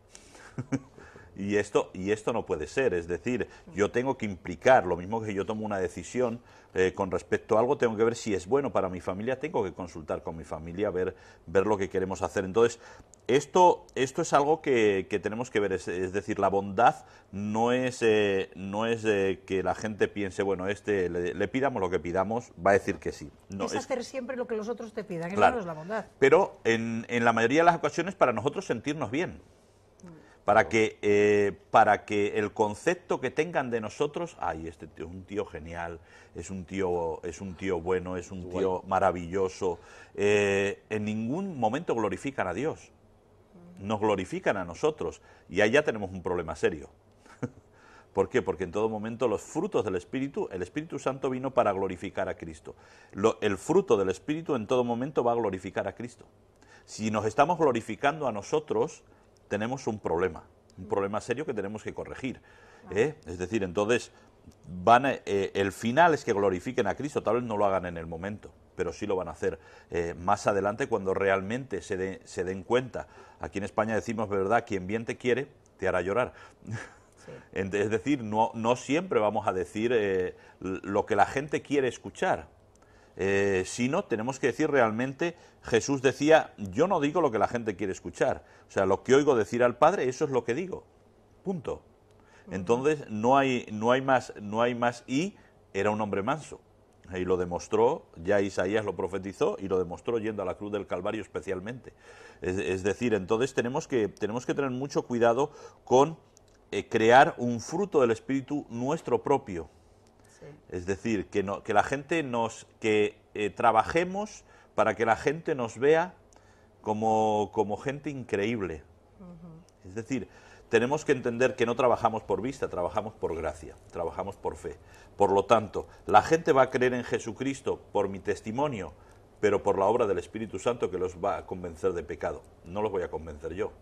<laughs> Y esto, y esto no puede ser, es decir, yo tengo que implicar, lo mismo que yo tomo una decisión eh, con respecto a algo, tengo que ver si es bueno para mi familia, tengo que consultar con mi familia, ver, ver lo que queremos hacer. Entonces, esto, esto es algo que, tenemos que ver, es, decir, la bondad no es, eh, no es eh, que la gente piense, bueno, este le, pidamos lo que pidamos, va a decir que sí. No, es, hacer siempre lo que los otros te pidan, claro. eso no es la bondad. Pero en, en la mayoría de las ocasiones para nosotros sentirnos bien para que, eh, para que el concepto que tengan de nosotros, ay, este tío es un tío genial, es un tío, es un tío bueno, es un tío maravilloso, eh, en ningún momento glorifican a Dios, nos glorifican a nosotros, y ahí ya tenemos un problema serio. <laughs> ¿Por qué? Porque en todo momento los frutos del Espíritu, el Espíritu Santo vino para glorificar a Cristo. el fruto del Espíritu en todo momento va a glorificar a Cristo. Si nos estamos glorificando a nosotros, tenemos un problema, un mm. problema serio que tenemos que corregir. ¿eh? Es decir, entonces, van, eh, el final es que glorifiquen a Cristo, tal vez no lo hagan en el momento, pero sí lo van a hacer eh, más adelante cuando realmente se, den cuenta. Aquí en España decimos, ¿verdad? Quien bien te quiere, te hará llorar. <laughs> Es decir, no, siempre vamos a decir lo que la gente quiere escuchar. Eh, sino tenemos que decir realmente, Jesús decía, yo no digo lo que la gente quiere escuchar, o sea, lo que oigo decir al Padre, eso es lo que digo, punto. Entonces no hay, no hay más, no hay más y era un hombre manso. Y lo demostró, ya Isaías lo profetizó y lo demostró yendo a la cruz del Calvario especialmente. Es, decir, entonces tenemos que, tenemos que tener mucho cuidado con eh, crear un fruto del Espíritu nuestro propio es decir, que, la gente nos, que eh, trabajemos para que la gente nos vea como, como gente increíble. Es decir, tenemos que entender que no trabajamos por vista, trabajamos por gracia, trabajamos por fe. Por lo tanto, la gente va a creer en Jesucristo por mi testimonio, pero por la obra del Espíritu Santo que los va a convencer de pecado. No los voy a convencer yo.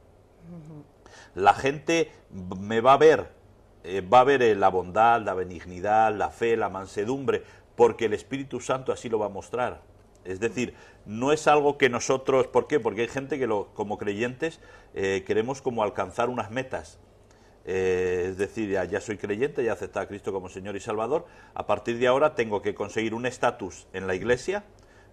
La gente me va a ver eh, va a haber eh, la bondad, la benignidad, la fe, la mansedumbre, porque el Espíritu Santo así lo va a mostrar. Es decir, no es algo que nosotros, ¿por qué? Porque hay gente que lo, como creyentes eh, queremos como alcanzar unas metas. es decir, ya, soy creyente, ya acepté a Cristo como Señor y Salvador, a partir de ahora tengo que conseguir un estatus en la iglesia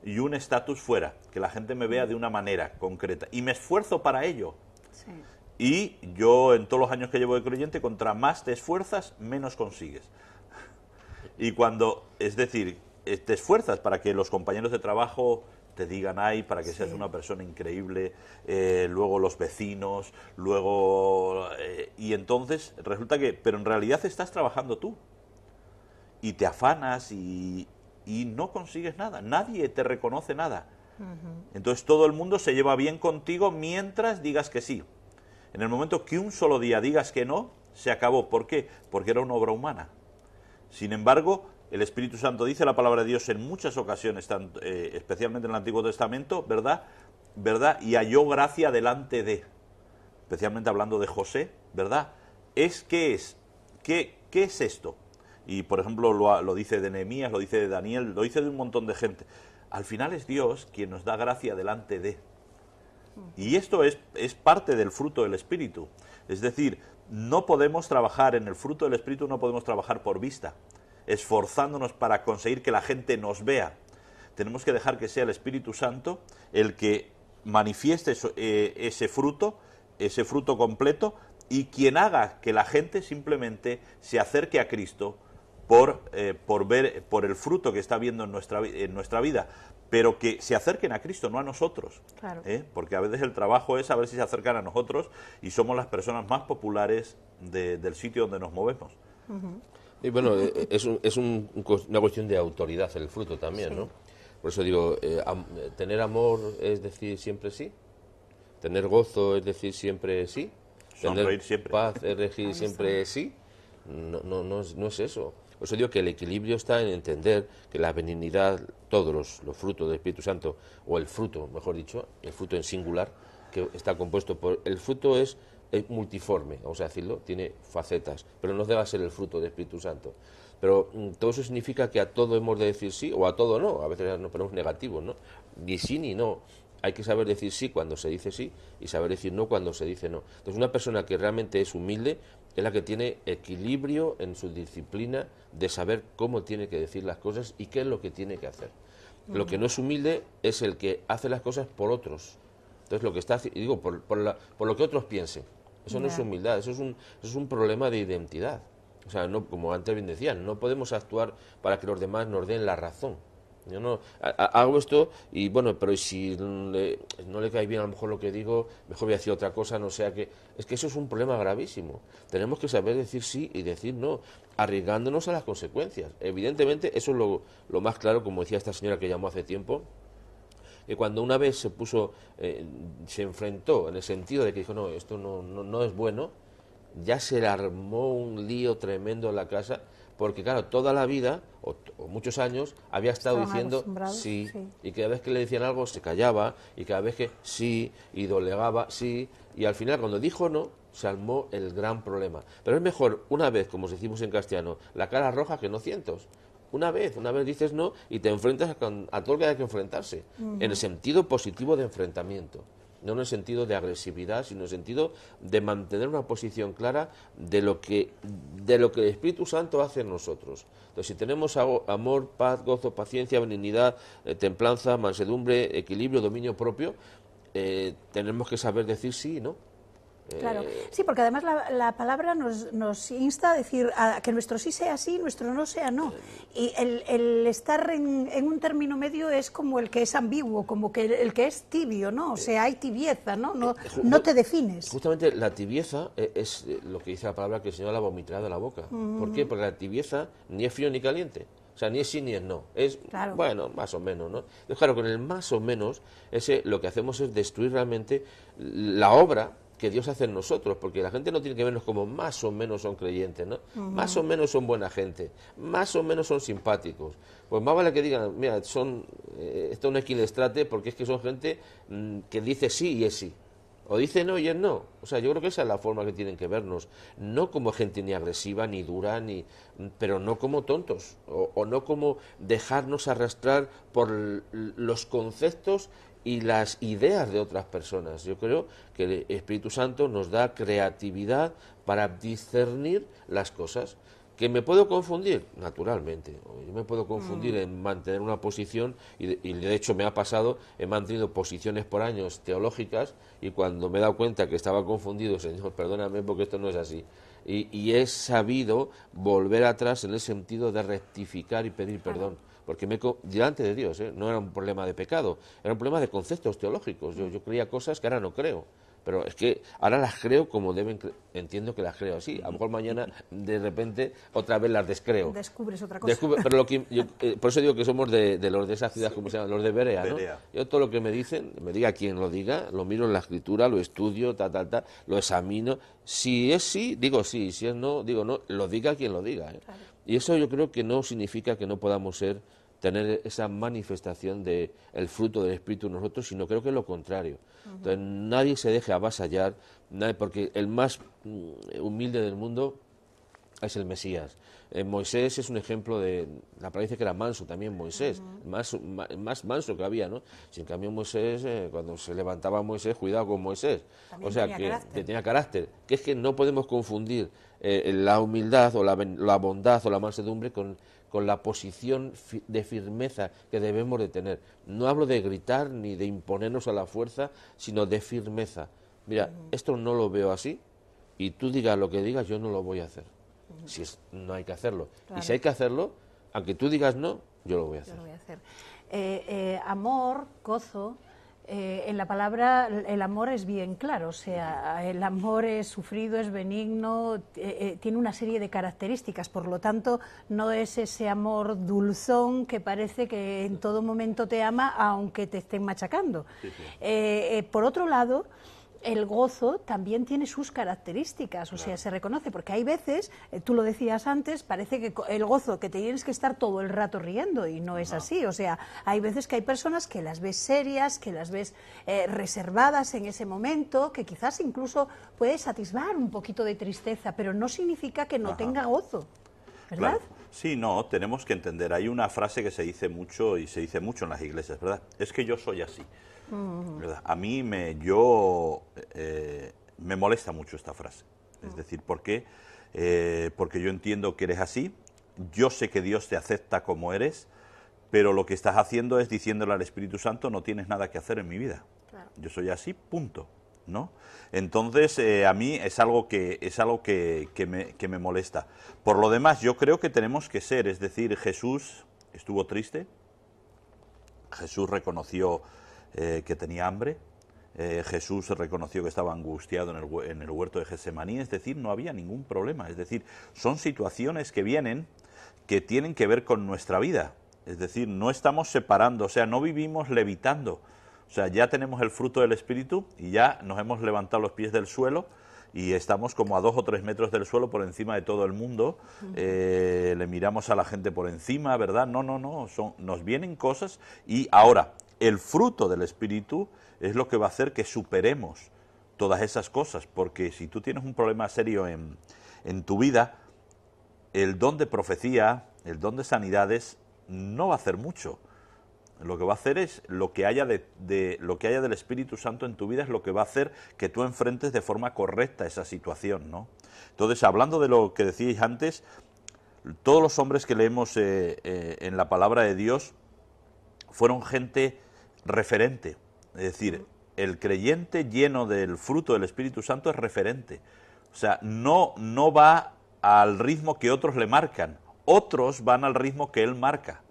y un estatus fuera, que la gente me vea de una manera concreta. Y me esfuerzo para ello. Sí. Y yo en todos los años que llevo de creyente, contra más te esfuerzas, menos consigues. <laughs> Y cuando, es decir, eh, te esfuerzas para que los compañeros de trabajo te digan ay, para que seas una persona increíble, eh, luego los vecinos, luego... Eh", y entonces resulta que, pero en realidad estás trabajando tú. Y te afanas y, y no consigues nada, nadie te reconoce nada. Entonces todo el mundo se lleva bien contigo mientras digas que sí. En el momento que un solo día digas que no, se acabó. ¿Por qué? Porque era una obra humana. Sin embargo, el Espíritu Santo dice la palabra de Dios en muchas ocasiones, eh, especialmente en el Antiguo Testamento, ¿verdad? ¿Verdad? Y halló gracia delante de, especialmente hablando de José, ¿verdad? Es que es, ¿qué, qué es esto? Y por ejemplo lo, dice de Nehemías, lo dice de Daniel, lo dice de un montón de gente. Al final es Dios quien nos da gracia delante de. Y esto es, es parte del fruto del Espíritu. Es decir, no podemos trabajar en el fruto del Espíritu, no podemos trabajar por vista, esforzándonos para conseguir que la gente nos vea. Tenemos que dejar que sea el Espíritu Santo el que manifieste eh, ese fruto, ese fruto completo, y quien haga que la gente simplemente se acerque a Cristo por, eh, por ver por el fruto que está viendo en nuestra, en nuestra vida pero que se acerquen a Cristo, no a nosotros. ¿eh? Porque a veces el trabajo es saber si se acercan a nosotros y somos las personas más populares del sitio donde nos movemos. Y bueno, eh, es, una cuestión de autoridad el fruto también, ¿no? Por eso digo, eh, ¿tener amor es decir siempre sí? ¿Tener gozo es decir siempre sí? ¿Tener paz es decir siempre sí? No, no, no es eso. Por eso digo que el equilibrio está en entender que la benignidad, todos los, frutos del Espíritu Santo, o el fruto, mejor dicho, el fruto en singular, que está compuesto por... El fruto es, multiforme, vamos a decirlo, tiene facetas, pero no debe ser el fruto del Espíritu Santo. Pero mm, todo eso significa que a todo hemos de decir sí o a todo no. A veces nos ponemos negativos, ¿no? Ni sí ni no hay que saber decir sí cuando se dice sí y saber decir no cuando se dice no. Entonces, una persona que realmente es humilde es la que tiene equilibrio en su disciplina de saber cómo tiene que decir las cosas y qué es lo que tiene que hacer. Lo que no es humilde es el que hace las cosas por otros. Entonces, lo que está digo, por, por lo que otros piensen. Eso no es humildad, eso es, un, problema de identidad. O sea, no, como antes bien decían, no podemos actuar para que los demás nos den la razón. Yo no hago esto y bueno, pero si no le cae bien a lo mejor lo que digo, mejor voy a decir otra cosa, no sea que es que eso es un problema gravísimo. Tenemos que saber decir sí y decir no, arriesgándonos a las consecuencias. Evidentemente, eso es lo, lo más claro, como decía esta señora que llamó hace tiempo, que cuando una vez se puso, eh, se enfrentó en el sentido de que dijo, no, esto no, no es bueno, ya se le armó un lío tremendo en la casa porque claro, toda la vida o, muchos años había estado diciendo sí, y cada vez que le decían algo se callaba, y cada vez que sí, y dolegaba sí, y al final cuando dijo no, se armó el gran problema. Pero es mejor una vez, como decimos en castellano, la cara roja que no cientos. Una vez, una vez dices no y te enfrentas a, todo lo que hay que enfrentarse, en el sentido positivo de enfrentamiento no en el sentido de agresividad, sino en el sentido de mantener una posición clara de lo que, de lo que el Espíritu Santo hace en nosotros. Entonces, si tenemos amor, paz, gozo, paciencia, benignidad, eh, templanza, mansedumbre, equilibrio, dominio propio, eh, tenemos que saber decir sí y no. Claro, eh, sí, porque además la, palabra nos, insta a decir a que nuestro sí sea sí, nuestro no sea no. Eh. Y el, estar en, un término medio es como el que es ambiguo, como que el, que es tibio, ¿no? O eh. sea, hay tibieza, ¿no? No, te defines. Justamente la tibieza e, es, lo que dice la palabra que el Señor la vomitará de la boca. ¿Por qué? Mm. Porque la tibieza ni es frío ni caliente. O sea, ni es sí ni es no. Es, bueno, más o menos, ¿no? claro, con el más o menos, ese, lo que hacemos es destruir realmente la obra que Dios hace en nosotros, porque la gente no tiene que vernos como más o menos son creyentes, ¿no? Más o menos son buena gente, más o menos son simpáticos. Pues más vale que digan, mira, son, eh, esto no es quien les trate, porque es que son gente mm, que dice sí y es sí. O dice no y es no. O sea, yo creo que esa es la forma que tienen que vernos. No como gente ni agresiva, ni dura, ni pero no como tontos. o no como dejarnos arrastrar por los conceptos y las ideas de otras personas. Yo creo que el Espíritu Santo nos da creatividad para discernir las cosas. ¿Que me puedo confundir? Naturalmente. Yo me puedo confundir mm. en mantener una posición, y de, hecho me ha pasado, he mantenido posiciones por años teológicas, y cuando me he dado cuenta que estaba confundido, Señor, perdóname porque esto no es así. Y, y he sabido volver atrás en el sentido de rectificar y pedir perdón porque me, delante de Dios, ¿eh? no era un problema de pecado, era un problema de conceptos teológicos. Yo, creía cosas que ahora no creo pero es que ahora las creo como deben, entiendo que las creo así. A lo mejor mañana de repente otra vez las descreo. Descubres otra cosa. pero lo que, eh, por eso digo que somos de, de los de esa ciudad, como se llama, los de Berea, ¿no? Yo todo lo que me dicen, me diga quien lo diga, lo miro en la escritura, lo estudio, ta ta lo examino. Si es sí, digo sí, si es no, digo no, lo diga quien lo diga. ¿eh? Y eso yo creo que no significa que no podamos ser tener esa manifestación del el fruto del Espíritu en nosotros, sino creo que es lo contrario. Entonces, nadie se deje avasallar, nadie, porque el más mm, humilde del mundo es el Mesías. Eh, Moisés es un ejemplo de, la palabra dice que era manso también Moisés, más, más, manso que había, ¿no? Sin cambio Moisés, eh, cuando se levantaba Moisés, cuidado con Moisés, o sea, que, tenía carácter, que es que no podemos confundir eh, la humildad o la, la bondad o la mansedumbre con con la posición de firmeza que debemos de tener. No hablo de gritar ni de imponernos a la fuerza, sino de firmeza. Mira, esto no lo veo así y tú digas lo que digas, yo no lo voy a hacer. Si no hay que hacerlo. Y si hay que hacerlo, aunque tú digas no, yo lo voy a hacer. Eh, eh, amor, gozo, eh, en la palabra el amor es bien claro, o sea, el amor es sufrido, es benigno, eh, eh, tiene una serie de características, por lo tanto no es ese amor dulzón que parece que en todo momento te ama aunque te estén machacando. por otro lado, el gozo también tiene sus características, o sea, se reconoce, porque hay veces, eh, tú lo decías antes, parece que el gozo, que te tienes que estar todo el rato riendo y no es así, o sea, hay veces que hay personas que las ves serias, que las ves eh, reservadas en ese momento, que quizás incluso puede satisfar un poquito de tristeza, pero no significa que no tenga gozo, ¿verdad? Sí, no, tenemos que entender, hay una frase que se dice mucho y se dice mucho en las iglesias, ¿verdad? Es que yo soy así. A mí me, yo, eh, me molesta mucho esta frase. Es decir, ¿por qué? Eh, porque yo entiendo que eres así, yo sé que Dios te acepta como eres, pero lo que estás haciendo es diciéndole al Espíritu Santo, no tienes nada que hacer en mi vida. Yo soy así, punto. ¿No? Entonces, eh, a mí es algo, que, es algo que, me, que me molesta. Por lo demás, yo creo que tenemos que ser, es decir, Jesús estuvo triste, Jesús reconoció eh, que tenía hambre. Eh, Jesús reconoció que estaba angustiado en el, huerto de Gesemaní, es decir, no había ningún problema. Es decir, son situaciones que vienen que tienen que ver con nuestra vida. Es decir, no estamos separando, o sea, no vivimos levitando. O sea, ya tenemos el fruto del Espíritu y ya nos hemos levantado los pies del suelo y estamos como a dos o tres metros del suelo por encima de todo el mundo. Eh, le miramos a la gente por encima, ¿verdad? No, no, no. Son, nos vienen cosas y ahora el fruto del Espíritu es lo que va a hacer que superemos todas esas cosas, porque si tú tienes un problema serio en, tu vida, el don de profecía, el don de sanidades, no va a hacer mucho. Lo que va a hacer es lo que haya de, lo que haya del Espíritu Santo en tu vida es lo que va a hacer que tú enfrentes de forma correcta esa situación, ¿no? Entonces, hablando de lo que decíais antes, todos los hombres que leemos eh, eh, en la palabra de Dios fueron gente referente. Es decir, el creyente lleno del fruto del Espíritu Santo es referente. O sea, no, no va al ritmo que otros le marcan. Otros van al ritmo que él marca.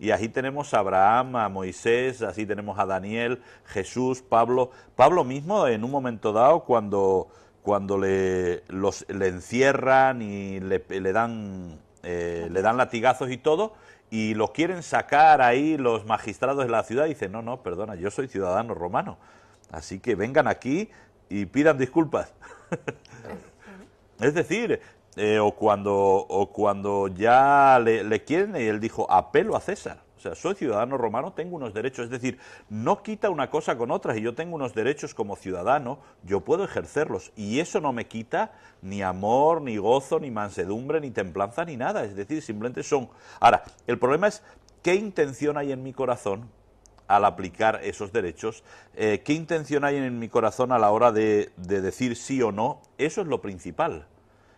Y así tenemos a Abraham, a Moisés, así tenemos a Daniel, Jesús, Pablo. Pablo mismo en un momento dado cuando, cuando le, los, le encierran y le, le dan, eh, le dan latigazos y todo, y lo quieren sacar ahí los magistrados de la ciudad. Y dicen, no, no, perdona, yo soy ciudadano romano. Así que vengan aquí y pidan disculpas. <laughs> es decir, eh, o, cuando, o cuando ya le quieren, y él dijo, apelo a César sea, soy ciudadano romano, tengo unos derechos. Es decir, no quita una cosa con otra. Y yo tengo unos derechos como ciudadano, yo puedo ejercerlos. Y eso no me quita ni amor, ni gozo, ni mansedumbre, ni templanza, ni nada. Es decir, simplemente son. Ahora, el problema es qué intención hay en mi corazón al aplicar esos derechos, eh, qué intención hay en mi corazón a la hora de, de decir sí o no, eso es lo principal.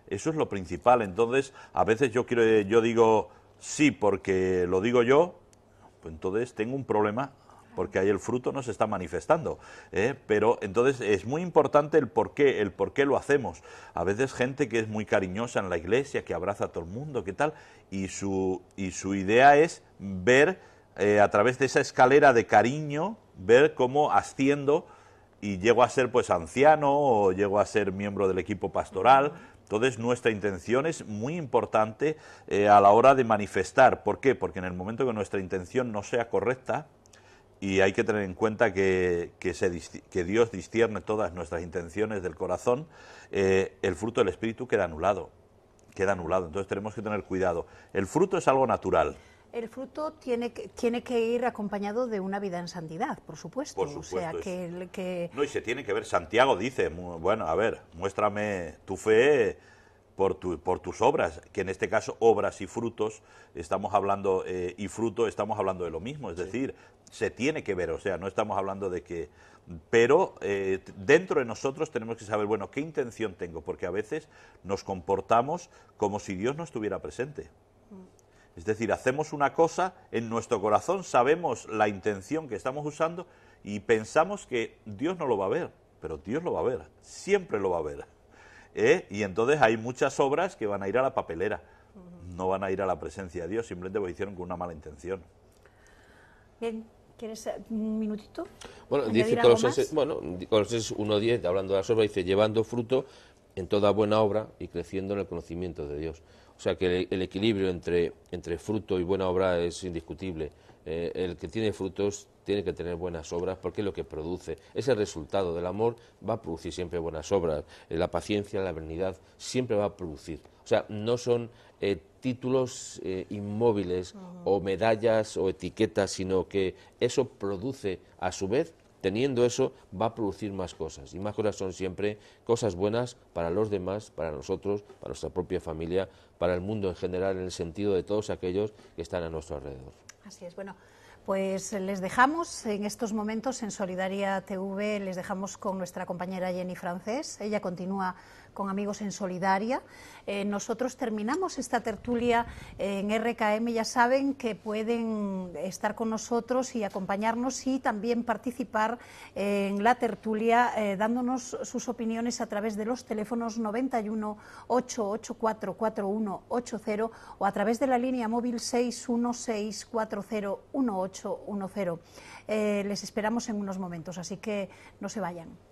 Eso es lo principal. Entonces, a veces yo quiero, yo digo sí porque lo digo yo, entonces tengo un problema porque ahí el fruto no se está manifestando. ¿eh? Pero entonces es muy importante el por qué, el por qué lo hacemos. A veces gente que es muy cariñosa en la iglesia, que abraza a todo el mundo, qué tal, y su, y su idea es ver eh, a través de esa escalera de cariño, ver cómo asciendo y llego a ser pues anciano o llego a ser miembro del equipo pastoral, entonces nuestra intención es muy importante eh, a la hora de manifestar. ¿Por qué? Porque en el momento que nuestra intención no sea correcta, y hay que tener en cuenta que, que, Dios discierne todas nuestras intenciones del corazón, eh, el fruto del Espíritu queda anulado, queda anulado. Entonces tenemos que tener cuidado. El fruto es algo natural. El fruto tiene que, tiene que ir acompañado de una vida en santidad, por supuesto. o sea, que, No, y se tiene que ver. Santiago dice, bueno, a ver, muéstrame tu fe por, por tus obras, que en este caso obras y frutos, estamos hablando, eh, y fruto, estamos hablando de lo mismo, es decir, se tiene que ver, o sea, no estamos hablando de que... Pero eh, dentro de nosotros tenemos que saber, bueno, ¿qué intención tengo? Porque a veces nos comportamos como si Dios no estuviera presente. Es decir, hacemos una cosa, en nuestro corazón sabemos la intención que estamos usando y pensamos que Dios no lo va a ver, pero Dios lo va a ver, siempre lo va a ver. ¿eh? Y entonces hay muchas obras que van a ir a la papelera, no van a ir a la presencia de Dios, simplemente lo hicieron con una mala intención. Bien, ¿Quieres eh, un minutito? Bueno, dice bueno, Colosenses 1.10, hablando de las obras, dice, llevando fruto en toda buena obra y creciendo en el conocimiento de Dios. O sea que el, equilibrio entre, entre fruto y buena obra es indiscutible. Eh, el que tiene frutos tiene que tener buenas obras porque es lo que produce. Ese el resultado del amor, va a producir siempre buenas obras. Eh, la paciencia, la benignidad, siempre va a producir. O sea, no son eh, títulos inmóviles o medallas o etiquetas, sino que eso produce a su vez Teniendo eso, va a producir más cosas. Y más cosas son siempre cosas buenas para los demás, para nosotros, para nuestra propia familia, para el mundo en general, en el sentido de todos aquellos que están a nuestro alrededor. Así es. Bueno, pues les dejamos en estos momentos en Solidaria TV, les dejamos con nuestra compañera Jenny Francés. Ella continúa con Amigos en Solidaria. Eh, nosotros terminamos esta tertulia en RKM. Ya saben que pueden estar con nosotros y acompañarnos y también participar en la tertulia eh, dándonos sus opiniones a través de los teléfonos 91 884 o a través de la línea móvil 616401810. Eh, les esperamos en unos momentos, así que no se vayan.